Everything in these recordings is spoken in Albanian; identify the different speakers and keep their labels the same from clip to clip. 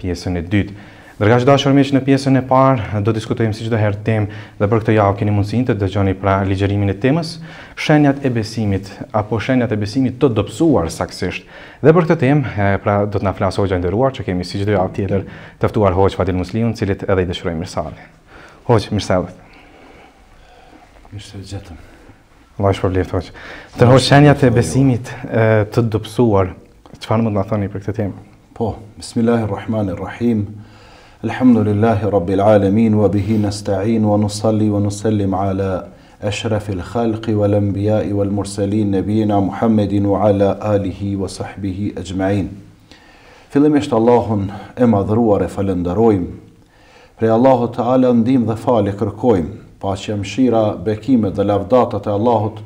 Speaker 1: pjesën e dytë. Dërga që dashër miqë në pjesën e parë, do diskutojmë si që doherë temë dhe për këtë javë keni mundësin të dëgjoni pra ligjerimin e temës, shenjat e besimit apo shenjat e besimit të dopsuar saksisht. Dhe për këtë temë, pra do të na flasë hoqë ndëruar që kemi si që do javë tjetër tëftuar hoqë Fadil Musliun cilit edhe i dëshërojë mirësallë. Hoqë, mirësallët. Mirësallë gjëtëm. për blifë, hoqë. Të hoqë shenjat e besimit të dopsuar, që farë mund të thoni për këtë temë? Po, bismillahirrahmanirrahim, elhamdulillahi rabbil alamin, wa bihi nasta'in, wa nusalli wa nusallim ala ashrafil khalqi wal anbiya'i wal mursalin, nabiyina Muhammedin wa ala alihi wa sahbihi ajma'in. Fillim Allahun e madhruar e falëndarojmë, prej Allahut të ndim dhe fali kërkojm, pa që mshira shira dhe lavdatat e Allahut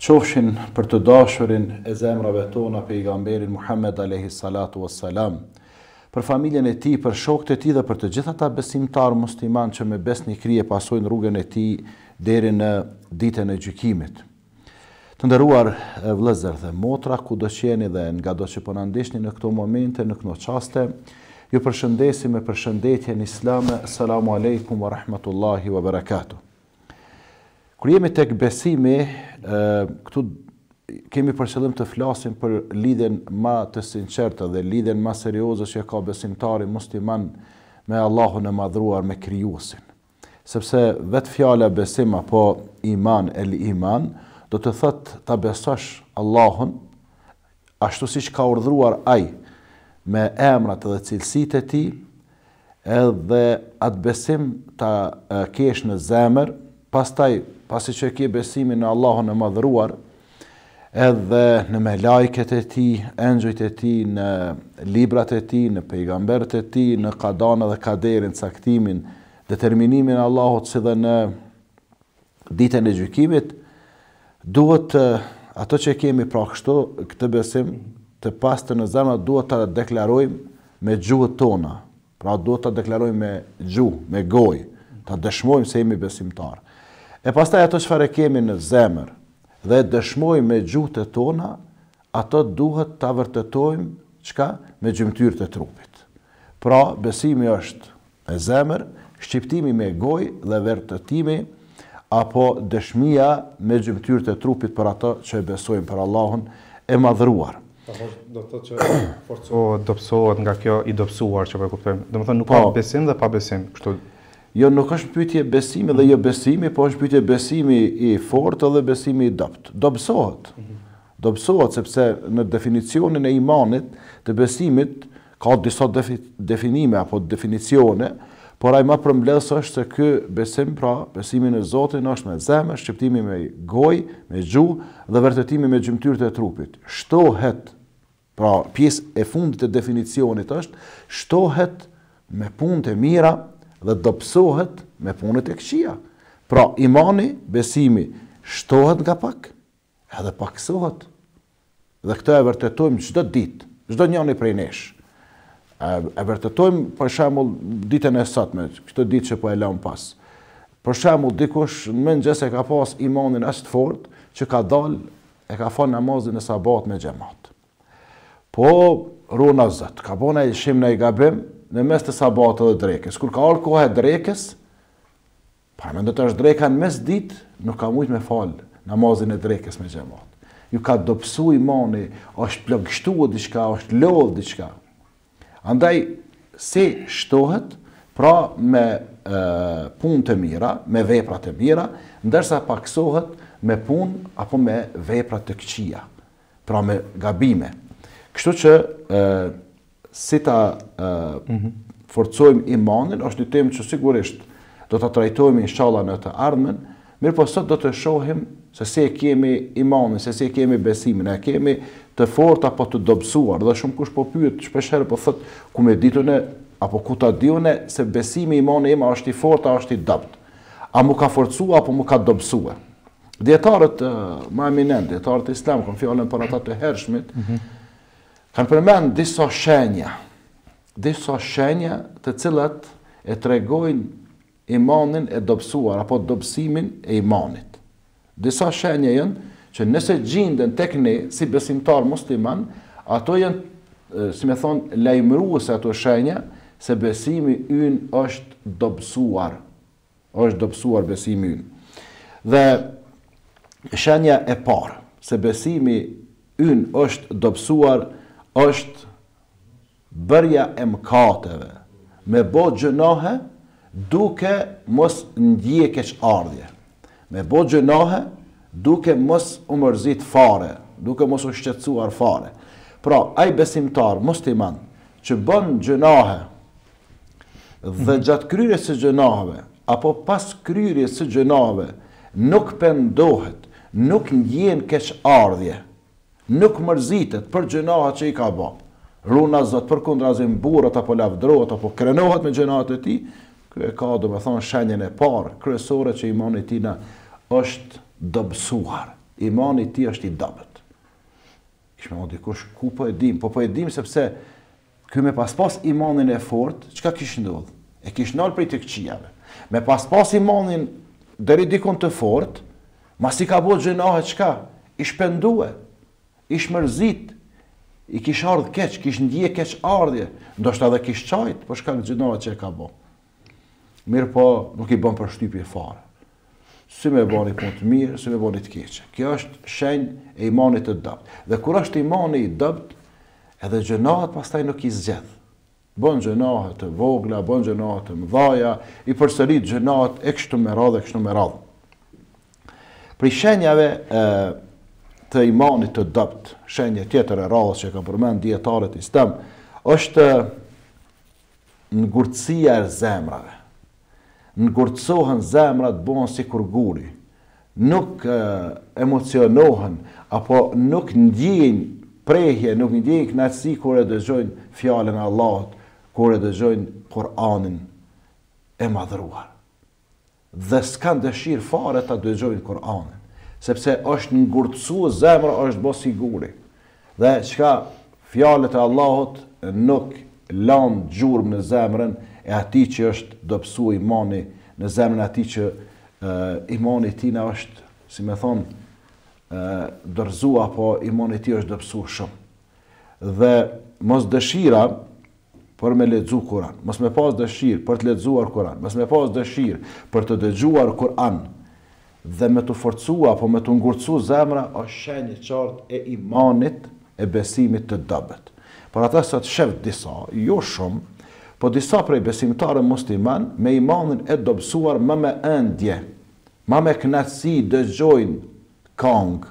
Speaker 1: qofshin për të dashurin e zemrave tona për i gamberin Muhammed Alehi Salatu Vesalam, për familjen e ti, për shokët e ti dhe për të gjitha ta besimtarë musliman që me besni krije pasojnë rrugën e ti deri në ditën e gjykimit. Të ndëruar vlëzër dhe motra, ku do qeni dhe nga do që përnandishni po në këto momente, në këno qaste, ju përshëndesim e përshëndetje në islame, salamu alaikum wa rahmatullahi wa barakatuh. Kër jemi tek besimi, këtu kemi përshëllim të flasim për lidhen ma të sinqerta dhe lidhen ma serioze që ka besimtari musliman me Allahun e madhruar me kryusin. Sepse vetë fjale besim apo iman el iman, do të thëtë të besosh Allahun, ashtu si që ka urdhruar aj me emrat dhe cilësit e ti, edhe atë besim të kesh në zemër, pastaj pasi që e kje besimin në Allahun e madhruar, edhe në me lajket e ti, enxujt e ti, në librat e ti, në pejgambert e ti, në kadana dhe kaderin, caktimin, determinimin Allahot, si dhe në ditën e gjykimit, duhet ato që kemi pra kështu, këtë besim, të pas të në zemë, duhet të deklarojmë me gjuhët tona, pra duhet të deklarojmë me gjuhë, me gojë, të dëshmojmë se jemi besimtarë. E pastaj ato që fare kemi në zemër dhe dëshmoj me gjutë tona, ato duhet të vërtetojmë qka me gjymëtyrë të trupit. Pra, besimi është e zemër, shqiptimi me goj dhe vërtetimi, apo dëshmija me gjymëtyrë të trupit për ato që e besojmë për Allahun e madhruar. Do të që forcohet, dopsohet nga kjo i dopsuar që përkuptojmë. Po do më thënë, nuk pa, ka po. besim dhe pa besim. Kështu Jo, nuk është pytje besimi dhe jo besimi, po është pytje besimi i fort dhe besimi i dopt. Dopsohet. Dopsohet, sepse në definicionin e imanit të besimit ka disa definime apo definicione, por ajma përmbledhës është se kë besim pra, besimin e Zotin është me zemë, shqiptimi me goj, me gju, dhe vërtetimi me gjymtyrët e trupit. Shtohet, pra pjesë e fundit e definicionit është, shtohet me punë të mira, dhe dopsohet me punët e këqia. Pra, imani, besimi, shtohet nga pak, edhe paksohet. Dhe këtë e vërtetojmë gjdo ditë, gjdo njëni prej nesh. E, vërtetojmë, për shemull, ditën e sotme, këtë ditë që po e lëmë pas. Për shemull, dikush në mënë gjese ka pas imanin ashtë fort, që ka dalë e ka falë namazin e sabat me gjemat. Po, runa zëtë, ka bona i shim në i gabim, në mes të sabatë dhe drekës. Kur ka alë kohë e drekës, pa me ndëtë është drekën mes ditë, nuk ka mujtë me falë namazin e drekës me gjemotë. Ju ka dopsu i mani, është plëgështu o diqka, është lodhë diqka. Andaj, se shtohet, pra me e, pun të mira, me veprat të mira, ndërsa paksohet me pun apo me veprat të këqia, pra me gabime. Kështu që, e, si ta mhm. forcojmë imanin, është një temë që sigurisht do të trajtojmë inshallah në të ardhmen, mirë po sot do të shohim se si e kemi imanin, se si e kemi besimin, e kemi të fort apo të dobësuar, dhe shumë kush po pyët, shpesherë po thëtë, ku me ditune, apo ku ta dione, se besimi imanin ima është i fort, a është i dëpt, a mu ka forcu, apo mu ka dobësua. Djetarët, ma eminent, djetarët islam, kom fjallën për atat të hershmit, mhm. Kanë përmend disa shenja, disa shenja të cilat e tregojnë imanin e dobësuar, apo dobësimin e imanit. Disa shenja jënë që nëse gjindën tek ne, si besimtar musliman, ato jënë, si me thonë, lejmëruës e ato shenja, se besimi ynë është dobësuar, është dobësuar besimi ynë. Dhe shenja e parë, se besimi ynë është dobësuar, është bërja e mëkateve me bo gjënohe duke mos ndje keq ardhje me bo gjënohe duke mos umërzit fare duke mos u shqetsuar fare pra aj besimtar musliman që bën gjënohe dhe mhm. gjatë kryrës së gjënohe apo pas kryrës së gjënohe nuk pëndohet nuk ndjen keq ardhje nuk mërzitet për gjënohat që i ka ba, Runa zëtë për kundra zimë burët, apo lavdrohët, apo krenohat me gjënohat e ti, kërë ka, do me thonë, shenjën e parë, kryesore që imani tina është dëbësuar. Imani ti është i dëbët. Kishme odi dikush, ku po e dim? Po, po e dim sepse kërë me paspas imanin e fort, qka kishë ndodhë? E kishë nëllë për i të këqijave. Me paspas imanin dëri dikon të fort, mas ka bo gjënohat qka? I shpenduhet ish mërzit, i kish ardhë keq, kish ndje keq ardhje, ndoshtë edhe kish qajt, po shka në gjithonat që e ka bo. Mirë po, nuk i bën për shtypje farë. Si me bani punë të mirë, si me bani të keqë. Kjo është shenjë e imanit të dëbët. Dhe kur është imani i dëbët, edhe gjënohet pas taj nuk i zgjedhë. Bën gjënohet të vogla, bën gjënohet të mdhaja, i përsërit gjënohet e kështu me radhë, e kështu me radhë. Pri shenjave, të imanit të dëpt, shenje tjetër e rrallës që kam përmend djetarët i stem, është ngurtësia e zemrave. Ngurtësohen zemrat bon si kur guri. Nuk eh, emocionohen apo nuk ndjejnë prehje, nuk ndjejnë kënaqësi kur e dëgjojnë fjalën e Allahut, kur e dëgjojnë Kur'anin e madhruar. Dhe s'kan dëshirë fare të dëgjojnë Kur'anin sepse është në ngurëtësu zemrë, është bo siguri. Dhe qka fjallet e Allahot nuk lanë gjurëm në zemrën e ati që është dëpsu imani, në zemrën e ati që imani tina është, si me thonë, dërzu apo imani ti është dëpsu shumë. Dhe mos dëshira për me ledzu Kuran, mos me pas dëshirë për të ledzuar Kuran, mos me pas dëshirë për të dëgjuar Kuran, dhe me të forcua apo me të ngurcu zemra është shenjë qartë e imanit e besimit të dëbët. Por ata sa të disa, jo shumë, po disa prej besimtare musliman me imanin e dobësuar më me endje, më me knatësi dëgjojnë kongë,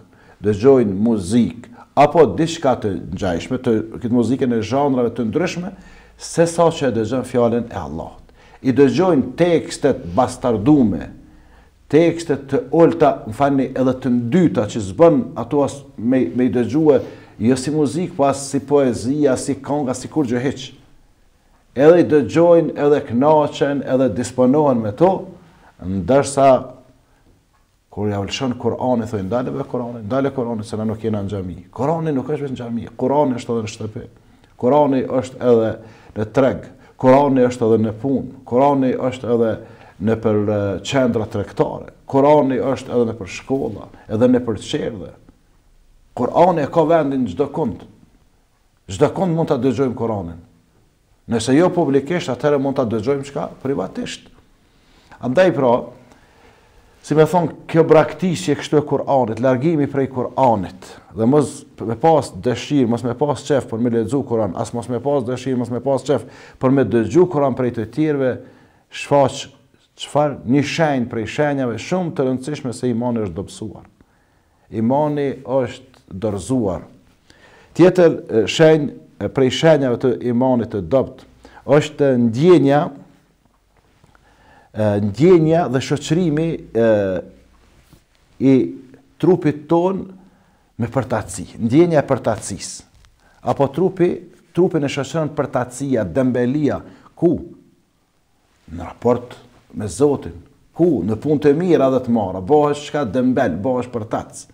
Speaker 1: dëgjojnë muzikë, apo diçka të ngjajshme, të këtë muzikën e zhanrave të ndryshme, se sa që e dëgjën fjallin e Allahot. I dëgjojnë tekstet bastardume, tekstet të olta, më fani edhe të ndyta që zbën ato as me, me i dëgjue, jo si muzik, po as si poezia, si konga, si kur gjë Edhe i dëgjojnë, edhe knaqen, edhe disponohen me to, ndërsa kur ja vëlshën Korani, thoi, ndale be Korani, ndale Korani, se na nuk jena në gjami. Korani nuk është në gjami, Korani është edhe në shtëpi. Korani është edhe në treg, Korani është edhe në punë, Korani është edhe në në për qendra trektare. Korani është edhe në për shkolla, edhe në për qerdhe. Korani e ka vendin gjdo kund. Gjdo kund mund të dëgjojmë Koranin. Nëse jo publikisht, atëre mund të dëgjojmë qka privatisht. Andaj pra, si me thonë, kjo braktisje kështu e Koranit, largimi prej Koranit, dhe mos me pas dëshirë, mos me pas qef për me ledzu Koran, as mos me pas dëshirë, mos me pas qef për me dëgju Koran prej të tjerve, shfaqë Qëfar një shenjë prej shenjave shumë të rëndësishme se imani është dopsuar. Imani është dorzuar. Tjetër shenjë prej shenjave të imani të dopt është ndjenja ndjenja dhe shoqërimi i trupit ton me përtaci. Ndjenja e përtacis. Apo trupi, trupin e shoqërën përtacia, dëmbelia, ku? Në raportë me Zotin. Hu, në punë të mirë dhe të mara, bëhesh shka dëmbel, bëhesh për tacë.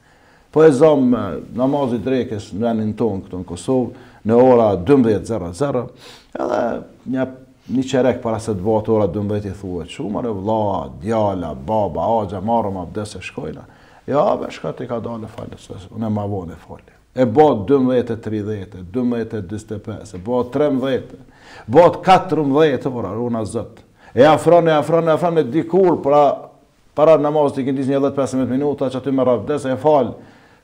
Speaker 1: Po e zomë namazit drekes në enin tonë këtu në Kosovë, në ora 12.00, edhe një qerek para se të bëhet ora 12.00 i thua, që e vla, djala, baba, agja, marëm abdese shkojna. Ja, me shka ti ka dalë e falës, unë e ma vodhe falë. E batë 12.30, 12.25, e batë 13.00, batë 14.00, ora, runa zëtë e afron, e afron, e afron, e dikur, pra, para namazë të këndis një 10-15 minuta, që aty me rabdes e fal,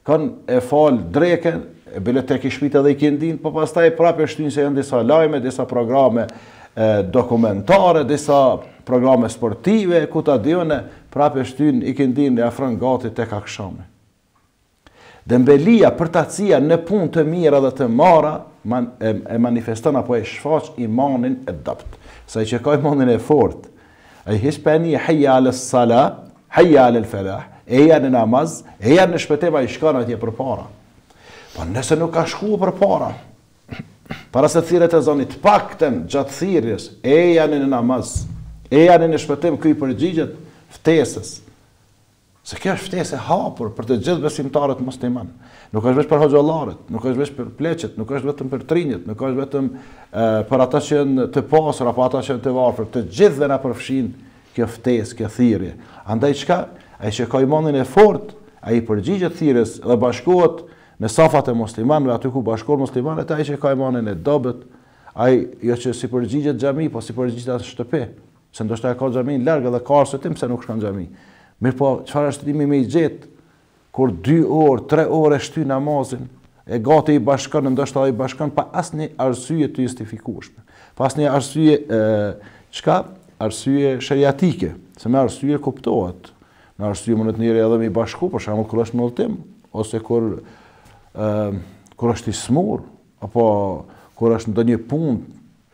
Speaker 1: kanë e fal dreke, e bile të kishpit edhe i këndin, po pas taj prapë e se janë disa lajme, disa programe dokumentare, disa programe sportive, ku ta dione, prapë e shtin i këndin e afron gati të kakëshame dhe mbelia për të në punë të mira dhe të mara, e manifestan apo e shfaq imanin e dapt. Sa i që ka imanin e fort, e hispeni e një heja alë s'ala, heja alë l'felah, eja në namaz, eja në shpeteva i shkana tje për para. Po nëse nuk ka shku për para, para se thiret e zonit pak të në gjatë thirjes, eja në namaz, eja në shpetim këj përgjigjet, ftesës, Se kjo është ftesë e hapur për të gjithë besimtarët muslimanë. Nuk është vetëm për hoxhallarët, nuk është vetëm për pleqet, nuk është vetëm për trinjet, nuk është vetëm për ata që janë të pasur apo ata që janë të varfër, të gjithëve na përfshin kjo ftesë, kjo thirrje. Andaj çka? Ai që ka imanin e fortë, ai përgjigjet thirrjes dhe bashkohet në safat e muslimanëve aty ku bashkohen muslimanët, ai që ka imanin e dobët, ai jo që si përgjigjet xhami, po si përgjigjet shtëpi, se ndoshta ka xhamin larg edhe ka arsye tim se nuk shkon xhami. Mirë po, qëfar është timi me i gjithë, kur 2 orë, 3 orë e shty namazin, e gati i bashkën, në ndasht të i bashkën, pa asë një arsye të justifikushme. Pa asë një arsye, qëka, arsye shëriatike, se me arsye kuptohet, Në arsye më në të njëre edhe me i bashku, për shumë kër është nëltim, ose kër është i smur, apo kër është në do një punë,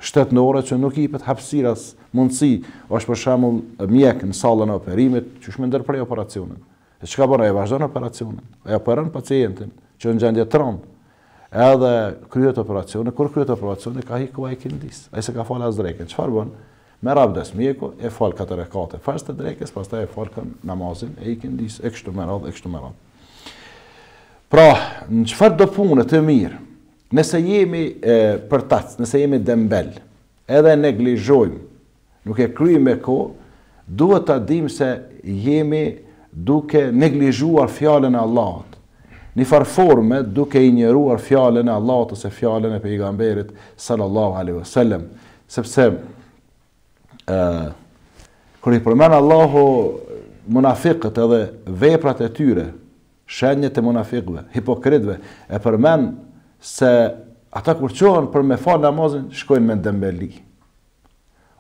Speaker 1: shtetë që nuk i pët hapsiras mundësi, është për mjek në salën e operimit, që shme ndërprej operacionin. E që ka bërë, e vazhdojnë operacionin, e operën pacientin, që në gjendje të rëndë, edhe kryet operacionin, kur kryet operacionin, ka hikua e këndis, a i se ka falë asë dreken, që farë bënë, me rabdes mjeku, e falë katër e kate, të drejkes, pas ta e falë namazin, e i këndis, e kështu me radhë, e kështu me radhë. Pra, në qëfar do punë të mirë, Nëse jemi përtacë, nëse jemi dëmbel, edhe neglizhojmë, nuk e kryjmë e ko, duhet të dim se jemi duke neglizhuar fjallën e Allahot. Një farforme duke i njeruar fjallën e Allahot ose fjallën e pejgamberit sallallahu alaihi wasallam. Sepse, kër i përmenë Allahu munafikët edhe veprat e tyre, shenjët e munafikëve, hipokritve, e përmenë se ata kur qohen për me falë namazin, shkojnë me dembeli.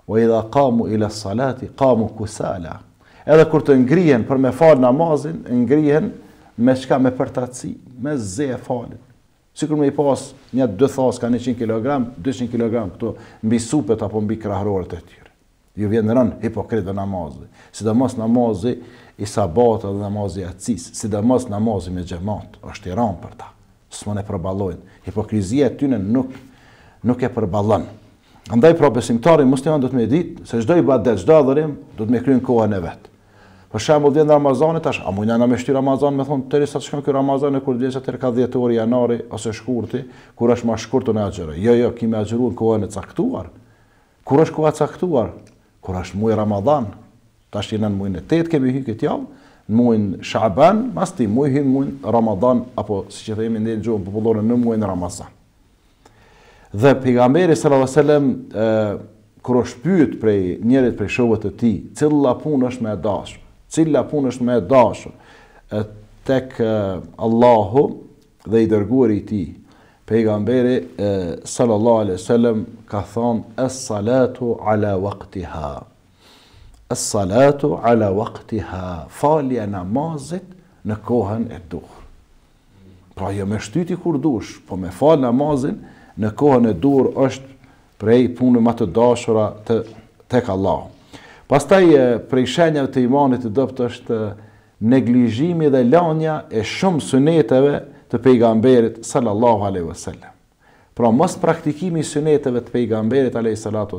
Speaker 1: O idha kamu ila salati, kamu kusala. Edhe kur të ngrihen për me falë namazin, ngrihen me çka me përtaci, me ze e falin. Si kur me i pas një dë thas ka 100 kg, 200 kg këto mbi supet apo mbi krahorët e tyre. Ju vjen rën hipokrit dhe namazi. Sidomos namazi i sabat dhe namazi atësis. Sidomos namazi me gjematë, është i ranë për ta së më ne përbalojnë. Hipokrizia e tyne nuk, nuk e përbalon. Andaj pra besimtari musliman do të me ditë se çdo i badet, çdo adhurim do të me kryen kohën e vet. Për shembull vjen Ramazani tash, a mund na me shtyr Ramazan me thon tëri sa shkon kjo Ramazan e kur dhe sa të ka 10 orë janari ose shkurti, kur është më shkurtu në xhero. Jo, jo, kimë në kohën e caktuar. Kur është koha caktuar? Kur është muaj Ramazan? Tash jeni në muajin e 8 kemi hyrë këtë javë, në muajin Shaban, mas ti muajin në muajin Ramadan apo siç e themi ne në popullore në muajin Ramazan. Dhe pejgamberi sallallahu alajhi wasallam është pyet prej njerit prej shokëve të tij, cilla punë është më e dashur? Cilla punë është më e dashur? Tek e, Allahu dhe i dërguari i tij. Pejgamberi sallallahu alajhi ka thënë es-salatu ala waqtiha salatu ala waqtiha, falja namazit në kohën e duhur. Pra jo me shtyti kur dush, po me fal namazin në kohën e duhur është prej punë më të dashura të tek Allah. Pastaj prej shenjave të imanit të dobët është neglizhimi dhe lënia e shumë suneteve të pejgamberit sallallahu alaihi wasallam. Pra mos praktikimi i suneteve të pejgamberit alayhi salatu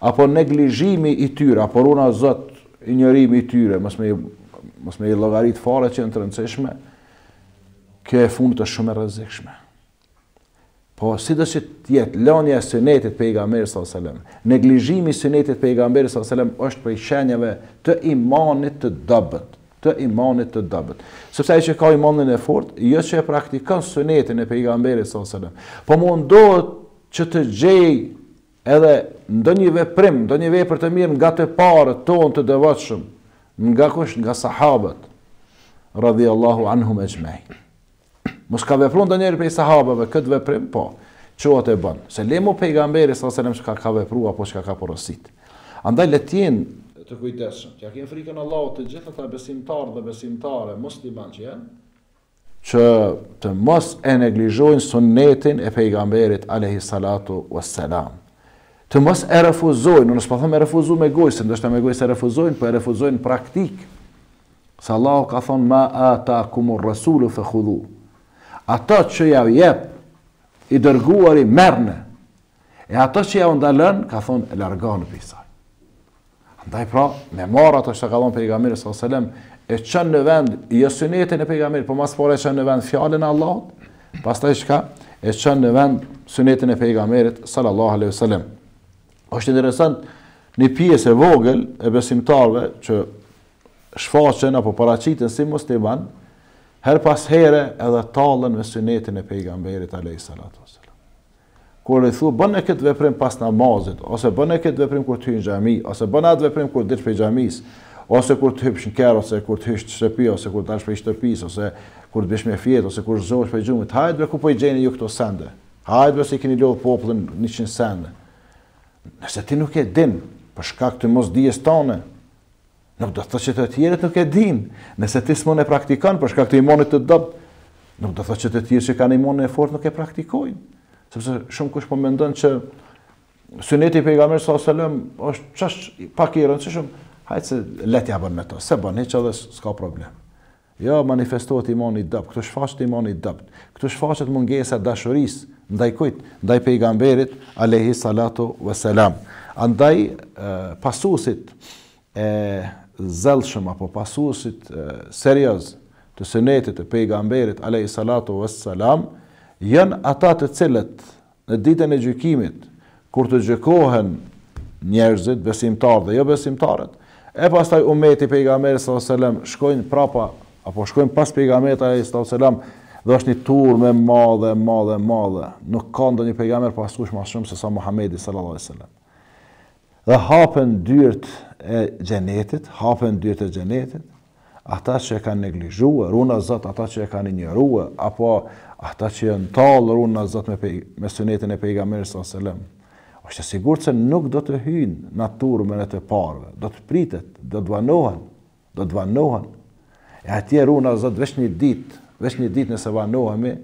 Speaker 1: apo neglizhimi i tyre, apo runa zot i njërimi i tyre, mos me mos me llogarit fare që të rëndësishme, kjo e fund të shumë e rrezikshme. Po sidoqë si të jetë lënia e sunetit të pejgamberit sallallahu alajhi wasallam, neglizhimi i sunetit të pejgamberit sallallahu alajhi wasallam është për shenjave të imanit të dobët të imanit të dëbët. Sëpse e që ka imanin e fort, jë jo që e praktikon sunetin e pejgamberi s.a.s. Po mundohet që të gjej edhe ndë një veprim, ndë një vepr të mirë nga të parët tonë të dëvatshëm, nga kush nga sahabët, radhiallahu anhum e gjmej. Mos ka veprun ndë njerë pej sahabëve këtë veprim, po, që o të bënë, se lemu pejgamberi s.a.s. që ka veprua, apo që ka porosit. Andaj letjenë, të kujdeshëm, që ja kemë frikën Allahut të gjithë ata besimtarë dhe besimtare musliman që jenë, që të mos e neglizhojnë sunnetin e pejgamberit alehi salatu wa Të mos e refuzojnë, nësë po thëmë e refuzu me gojse, ndështë me gojë e refuzojnë, po e refuzojnë praktikë. Sa Allah ka thonë, ma ata kumur rasulu fa khudhu. Ata që ja jep, i dërguar i e ata që ja ndalën, ka thonë, e largonë Andaj pra, me marrë ato që ka dhënë pejgamberi sallallahu e çon në vend i sunetit e pejgamberit, po mas pore qënë në vend fjalën e Allahut, pastaj çka? E çon në vend sunetin e pejgamberit sallallahu alajhi wasallam. Është interesant në pjesë vogël e besimtarëve që shfaqen apo paraqiten si musliman, her pas here edhe tallën me sunetin e pejgamberit alajhi salatu wasallam kur i thua bën e kët veprim pas namazit, ose bën e kët veprim kur ti në xhami, ose bën atë veprim kur dish për xhamis, ose kur ti hyjsh në kër ose kur të hyjsh të shtëpi ose kur të dash për shtëpi ose kur të dish me fjet ose kur zohesh për xhumit, hajt bre ku po i gjeni ju këto sende. Hajt bre se keni lodh popullin 100 sende. Nëse ti nuk e din për shkak të mos dijes tone, nuk do të thotë që të tjerët nuk e din. Nëse ti s'mon e praktikon për shkak të imonit të dob, nuk do të thotë që të tjerë që kanë imon e fortë nuk e praktikojnë sepse shumë kush po mendon që Suneti i pejgamberit sallallahu alajhi wasallam është çash pak i rëndësishëm, hajtë se le të bën me to, se bën hiç edhe s'ka problem. Jo, manifestohet imani i dobët, këtu shfaqet imani i dobët. Këtu shfaqet mungesa e dashurisë ndaj kujt? Ndaj pejgamberit alayhi salatu wasalam. Andaj pasuesit e zellshëm apo pasuesit serioz të sunetit të pejgamberit alayhi salatu wasalam, janë ata të cilët në ditën e gjykimit kur të gjykohen njerëzit besimtarë dhe jo besimtarët e pastaj umeti pejgamberit sallallahu alajhi wasallam shkojnë prapa apo shkojnë pas pejgamberit sallallahu alajhi wasallam dhe është një tur me madhe madhe madhe nuk ka ndonjë pejgamber pas kush më shumë se sa Muhamedi sallallahu alaihi wasallam dhe hapen dyert e xhenetit hapen dyert e xhenetit ata që e kanë neglizhue, runa zëtë ata që e kanë njërue, apo ata që e në talë runa zëtë me, pe, me sënetin e pejga mërë sënë sëlem. është e që nuk do të hynë naturë me në të parve, do të pritet, do të vanohen, do të vanohen. E atje runa zëtë vesh një ditë, vesh një ditë nëse vanohemi,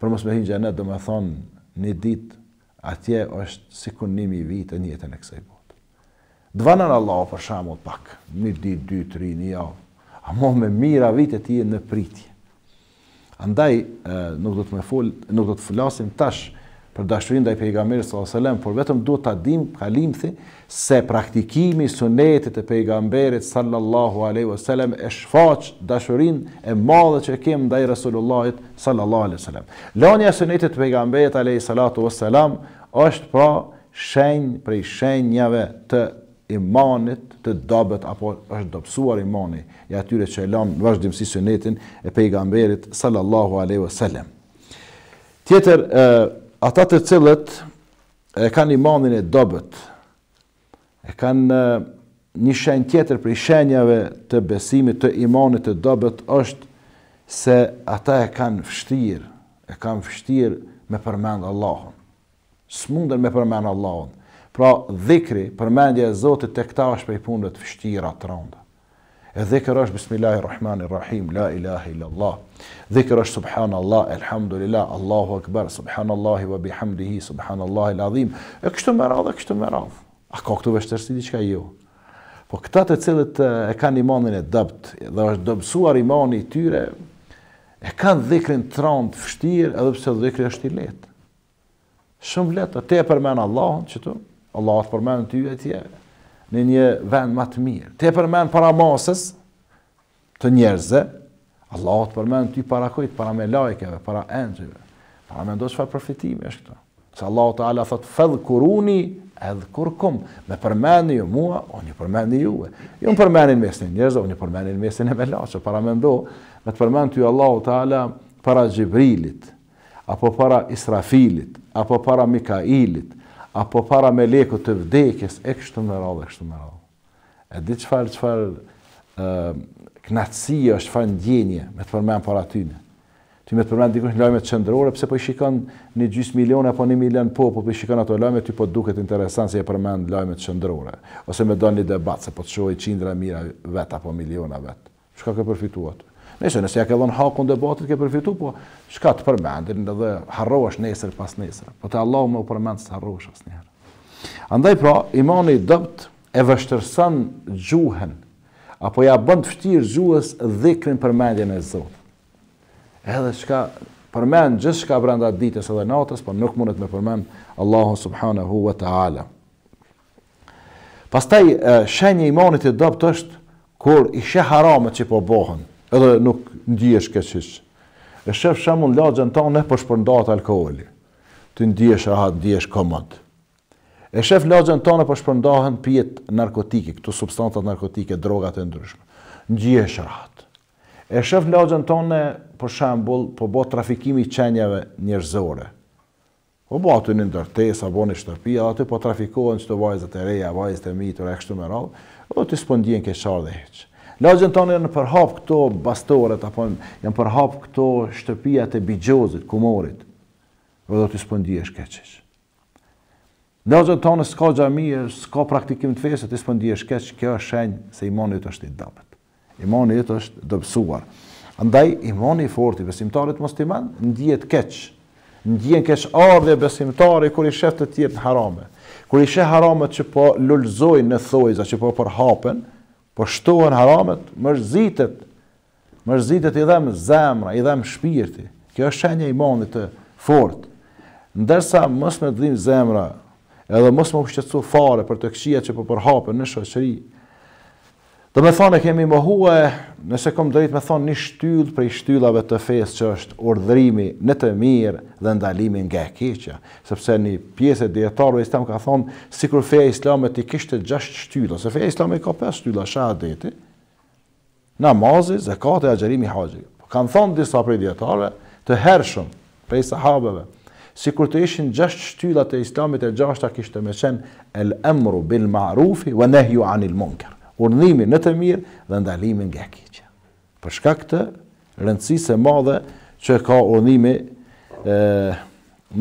Speaker 1: për mos me hynë gjenet, do me thonë një ditë, atje është si kunimi vitë e njëtën e kësaj botë. Dvanën Allah, për shamot pak, një ditë, dy, tri, një javë, ama me mira vite ti në pritje. Andaj nuk do të më fol, nuk do të flasim tash për dashurinë ndaj pejgamberit sallallahu alajhi wasallam, por vetëm do ta dim kalimthi se praktikimi sunetit të pejgamberit sallallahu alajhi wasallam e shfaq dashurinë e madhe që kem ndaj Resulullahit sallallahu alajhi wasallam. Lënia e sunetit të pejgamberit alajhi salatu wasallam është pra shenjë prej shenjave të imanit të dobët apo është dobësuar imani i atyre që e lam në vazhdimësi sënetin e pejgamberit sallallahu alaihi wasallam. Tjetër, ata të cilët e kanë imanin e dobët, e kanë një shenjë tjetër për i shenjave të besimit të imanit të dobët është se ata e kanë fështirë, e kanë fështirë me përmendë Allahun. Së mundën me përmendë Allahun. Pra, dhikri, përmendje e Zotit, të këta është për i punët fështira të randa. E dhikr është Bismillahirrahmanirrahim, La ilaha illallah. Dhikr është Subhanallah, Elhamdulillah, Allahu Akbar, Subhanallahi wa bihamdihi, Subhanallahi l'adhim. E kështu më radhë, e kështu më radhë. A ka këtu vështërsi diçka jo? Po këta të cilët e kanë imanin e dëbt, dhe është dëbsuar imani tyre, e kanë dhikrin të randë fështirë, edhe pëse dhikri është i letë. Shumë letë, te e përmenë Allahën, që tu, Allah të përmenë ty e tje në një vend më të mirë. Te përmenë para masës të njerëzë, Allah të përmenë ty para kujtë, para me lajkeve, para endrive. Para me ndo që fa përfitimi është këta. Se Allah të ala thotë, fedhë kuruni, edhë kur kum. Me përmeni ju mua, o një përmeni juve. Ju më përmenin mesin njerëzë, o një përmenin mesin e me lajkeve. Para me ndo, me të përmenë ty Allah të ala para Gjibrilit, apo para Israfilit, apo para Mikailit, apo para me leku të vdekjes, e kështu me radhë, e kështu me radhë. E di që farë, që është farë ndjenje me të përmenë para tyne. Ty me të përmenë dikush në lajme të qëndrore, pse po i shikon një gjys milion e apo një milion po, po i shikon ato lajme, ty po duket interesant se i përmenë lajme të qëndrore. Ose me do një debat, se po të shohi qindra mira vetë apo miliona vetë. Shka ke përfitu Nëse nëse ja ke dhënë hakun debatit ke përfituar, po çka të përmendin edhe harrohesh nesër pas nesër. Po te Allahu më përmend se harrohesh asnjëherë. Andaj pra, imani i dëpt e vështërsan gjuhën, apo ja bënd fështirë gjuhës dhikrin përmendjen e Zotë. Edhe shka përmend gjithë shka brenda ditës edhe natës, por nuk mundet me përmend Allahu Subhanahu wa Ta'ala. Pastaj, shenje imani të dëpt është kur i haramet që po bohën, edhe nuk ndijesh keqis. E shef shemë në lagën ta në përshpërndat po alkoholi, të ndijesh rahat, ndijesh komat. E shef lagën ta në po shpërndahen pjet narkotiki, këtu substantat narkotike, drogat e ndryshme, ndijesh rahat. E shef lagën ta po në për shembol, po bo trafikimi qenjave njërzore, po bo atë një ndërtes, a bo një shtërpia, atë po trafikohen që të vajzët e reja, vajzat e mitur, e kështu më rallë, dhe të ispondien ke qarë dhe heqë. Lajën tonë në janë përhap këto bastoret, apo janë përhap këto shtëpijat e bigjozit, kumorit, vë do të ispëndi e shkeqish. Lajën tonë në s'ka gjami, s'ka praktikim të fesë, të ispëndi e kjo është shenjë se imani është i dapet. Imani është dëpsuar. Andaj, imani i forti, besimtarit mos të keq, ndje keq keqish. ardhe besimtari, kur i shëftë të tjetë në harame. Kur i shëhë harame që po lullzoj në thojza, që po përhapen, po shtohen haramet, mërzitet, mërzitet i dhem zemra, i dhem shpirti. Kjo është shenja i imanit të fort. Ndërsa mësë me dhim zemra, edhe mësë me më fare për të këshia që po përhapën në shoqëri, Dhe me thane kemi më huë, nëse kom drejt me thonë një shtyll për i shtyllave të fesë që është urdhërimi në të mirë dhe ndalimi nga keqja. Sepse një pjesë e djetarëve islam ka thonë, si kur feja islamë i kishtë të gjashtë shtyllë, se feja islamet i ka 5 shtylla, shahadeti, namazi, zekate, agjerimi, haqi. Kanë thonë disa për i djetarëve të hershëm, për i sahabeve, si kur të ishin gjasht shtyllat e islamit e gjashta kishte kishtë të me qenë el emru bil ma'rufi wa nehju anil munker punëdhimin në të mirë dhe ndalimin nga keqja. Për shkak të rëndësisë së madhe që ka urnimi ë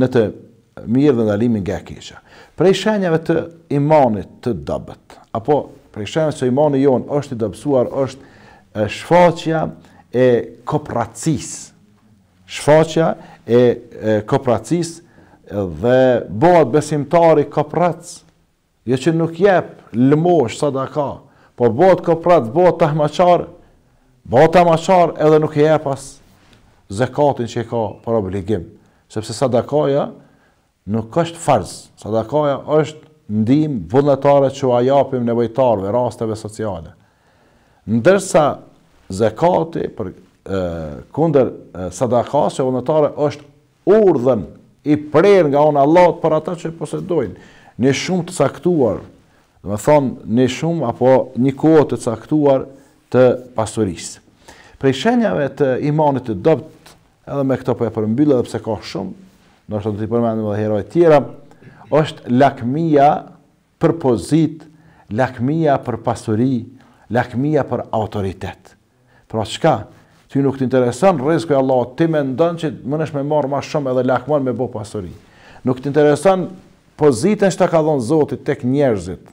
Speaker 1: në të mirë dhe ndalimin nga keqja. Prej shenjave të imanit të dobët, apo prej shenjave se imani jon është i dobësuar është shfaqja e kopracis. Shfaqja e kopracis dhe bëhet besimtari koprac. Jo që nuk jep lëmosh sadaka, por bëhet koprat, bëhet të hmaqar, bëhet të hmaqar edhe nuk i epas zekatin që i ka për obligim. Sepse sadakaja nuk është farz, sadakaja është ndim vullnetare që a japim nevojtarve, rasteve sociale. Ndërsa zekati për e, kunder sadakas që vullnetare është urdhën i prerë nga unë Allah për ata që posedojnë një shumë të saktuar Dhe me thonë, ne shumë, apo një kohë të caktuar të pasurisë. Prej shenjave të imanit të dopt, edhe me këto për po e përmbyllë, edhe pse ka shumë, në është të të përmendim dhe heroj tjera, është lakmia për pozit, lakmia për pasuri, lakmia për autoritet. Pra qka? Ty nuk të interesan, rizkoj Allah, ti me ndonë që më nësh me marr ma shumë edhe lakman me bo pasuri. Nuk të intereson pozitën që të ka dhonë zotit tek njerëzit,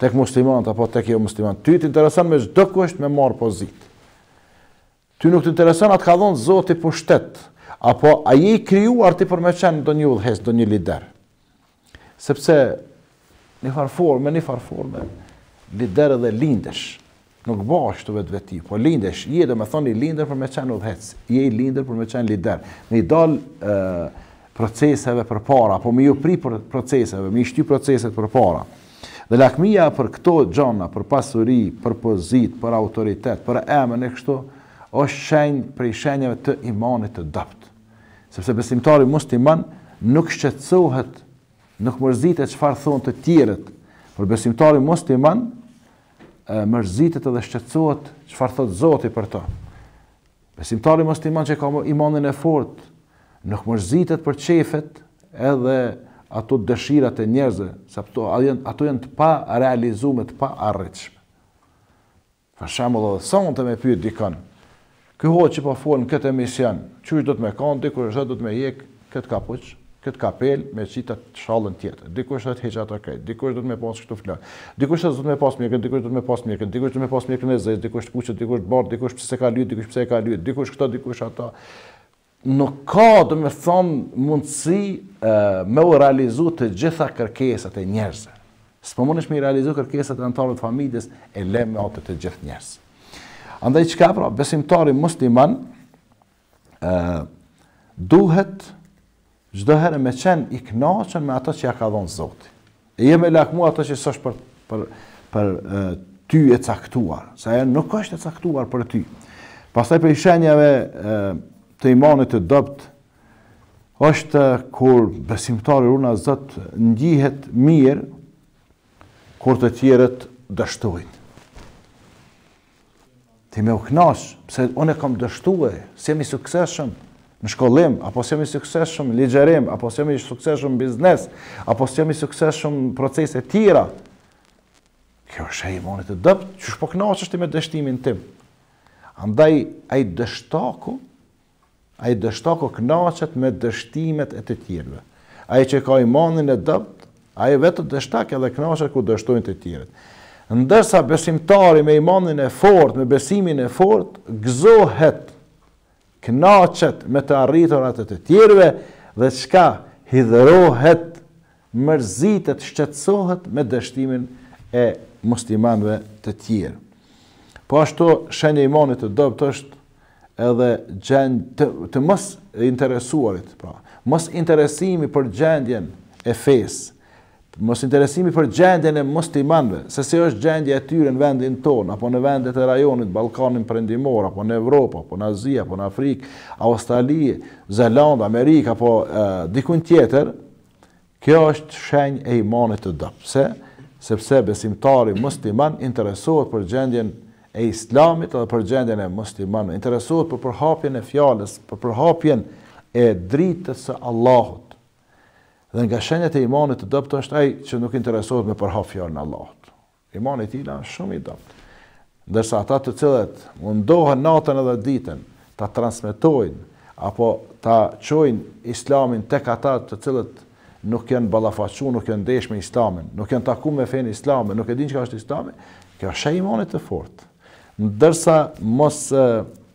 Speaker 1: tek muslimant apo tek jo muslimant. Ty të intereson me çdo kush me marr pozit. Ty nuk të intereson atë ka dhënë Zoti po shtet apo a je krijuar ti për me qenë ndonjë udhëhes, ndonjë lider. Sepse në farfor, në farfor lider edhe lindesh. Nuk bash të vetë veti, po lindesh, je do me thoni lindër për me qenë udhëhes, je i lindër për me qenë lider. Me i dal proceseve për para, po me ju pri për proceseve, me i shty proceset për para. Dhe lakmija për këto gjona, për pasuri, për pozit, për autoritet, për emën e kështu, është shenjë për i shenjëve të imanit të dëpt. Sepse besimtari musliman nuk shqetsohet, nuk mërzit e që farë thonë të tjiret, për besimtari musliman mërzitet edhe dhe shqetsohet që farë thotë zoti për të. Besimtari musliman që ka imanin e fort, nuk mërzitet për qefet edhe ato dëshirat e njerëzve, sa ato janë ato janë të pa realizuar, të pa arritur. Për shembull, sa mund të më pyet dikon, "Ky hoç që po fol në këtë emision, çu është do të më kanë dikur, është do të më jek kët kapuç?" kët kapel me çita të shallën tjetër. Dikush do të hiç ato kët, dikush do të më pas këtu flas. Dikush do të më pas mirë, dikush do të më pas mirë, dikush do të më pas mirë këndezë, dikush të kuçë, dikush të bardh, dikush pse ka lyet, dikush pse e ka lyet, dikush këto, dikush ato nuk ka do me thonë mundësi me u realizu të gjitha kërkesat e njerëse. Së përmonë është me i realizu kërkesat e antarët familjes, e le me të gjithë njerëse. Andaj që ka pra, besimtari musliman duhet gjdoherë me qenë i knaqën me ato që ja ka dhonë zoti. E jem e lakmu ato që sësh për për për ty e caktuar, sa e nuk është e caktuar për ty. Pasaj për i shenjave të imanit të dëpt, është kur besimtari urna zëtë ndihet mirë, kur të tjerët dështojnë. Ti me u knash, pse unë e kam dështuaj, se mi sukseshëm në shkollim, apo se mi sukseshëm në ligjerim, apo se mi sukseshëm në biznes, apo se mi sukseshëm në proceset tjera. Kjo është e imanit të dëpt, që shpo knash është ti me dështimin tim. Andaj, a i dështaku, A i dështako knaqet me dështimet e të tjerve. A i që ka imanin e dëpt, a i vetë dështak dhe knaqet ku dështojnë të tjerët. Ndërsa besimtari me imanin e fort, me besimin e fort, gëzohet knaqet me të arriturat e të tjerve dhe qka hidhërohet mërzitet, shqetsohet me dështimin e muslimanve të tjerë. Po ashtu shenje imanit të dëpt është edhe gjend të, të mos interesuarit, pra, mos interesimi për gjendjen e fesë, mos interesimi për gjendjen e muslimanëve, se si është gjendja e tyre në vendin tonë, apo në vendet e rajonit, Balkanin endimor, apo në Evropa, apo në Azia, apo në Afrikë, Australië, Zelandë, Amerikë, apo e, dikun tjetër, kjo është shenjë e imanit të dëpë. Sepse besimtari musliman interesohet për gjendjen e islamit edhe për gjendjen e muslimanëve. Interesohet për përhapjen e fjalës, për përhapjen e dritës së Allahut. Dhe nga shenjat e imanit të dobët është ai që nuk interesohet me përhap fjalën e Allahut. Imani i tij është shumë i dobët. Ndërsa ata të cilët mundohen natën edhe ditën ta transmetojnë apo ta çojnë islamin tek ata të cilët nuk janë ballafaçuar, nuk janë ndeshme islamin, nuk janë takuar me fenë islamin, nuk e dinë çka është islami. Kjo është imani të fortë ndërsa mos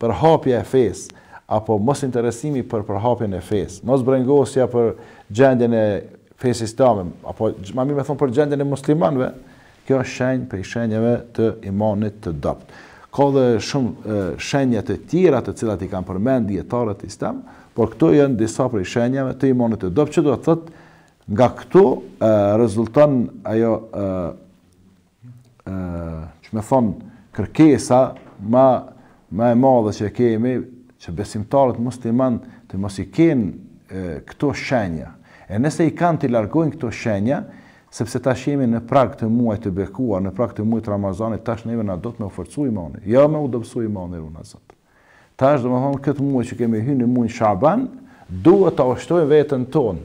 Speaker 1: përhapja e fesë, apo mos interesimi për përhapjen e fesë, mos brengosja për gjendjen e fesis tamë, apo ma me thonë për gjendjen e muslimanve, kjo është shenjë për i të imanit të dopt. Ka dhe shumë shenjët e tjera të cilat i kam përmend djetarët islam, por këto janë disa për i të imanit të dopt, që do të thëtë nga këtu rezulton ajo, e, e, që me thonë, kërkesa ma, ma e madhe që kemi, që besimtarët musliman të mos i kenë këto shenja. E nëse i kanë të largojnë këto shenja, sepse ta shemi në prag të muaj të bekuar, në prag të muaj të Ramazanit, ta shneve na do të me ofërcu i Ja jo me u dopsu i mani, runa zotë. Ta është do me thonë këtë muaj që kemi hynë në muaj në shaban, duhet të ashtojnë vetën tonë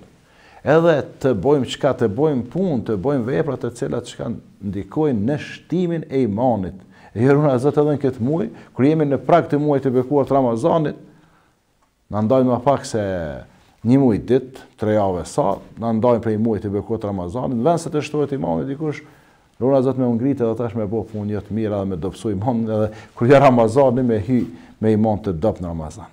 Speaker 1: edhe të bojmë çka të bojmë punë, të bojmë veprat e cilat qka ndikojnë në shtimin e imanit. E herun e zëtë edhe në këtë muaj, kër jemi në prak të muaj të bekuar të Ramazanit, në ndajnë më pak se një muaj dit, tre jave sa, në ndajnë prej muaj të bekuar të Ramazanit, në vend se të shtohet imani dikush, Rona e Zotë me ungritë edhe tash me bo punë njëtë mira edhe me dopsu imon edhe kur ja Ramazanit me hy me imon të dopë në Ramazan.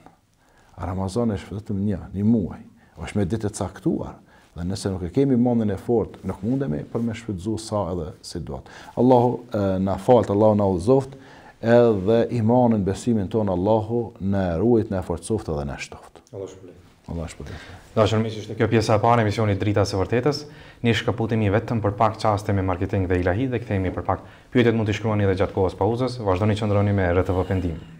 Speaker 1: A Ramazan është vetëm një, një muaj, është me ditë e caktuar, Dhe nëse nuk e kemi mundën e fort, nuk mundemi për me shfrytëzu sa edhe si duat. Allahu na falt, Allahu na uzoft, edhe imanin, besimin tonë Allahu na ruajt, na forcoft edhe na shtoft. Allahu shpëlbej. Allahu shpëlbej. Dashur që ishte kjo pjesa e parë e misionit Drita së vërtetës. një shkëputimi vetëm për pak çaste me marketing dhe ilahi dhe kthehemi për pak. Pyetjet mund të shkruani edhe gjatë kohës pauzës. Vazhdoni të qëndroni me RTV pendim.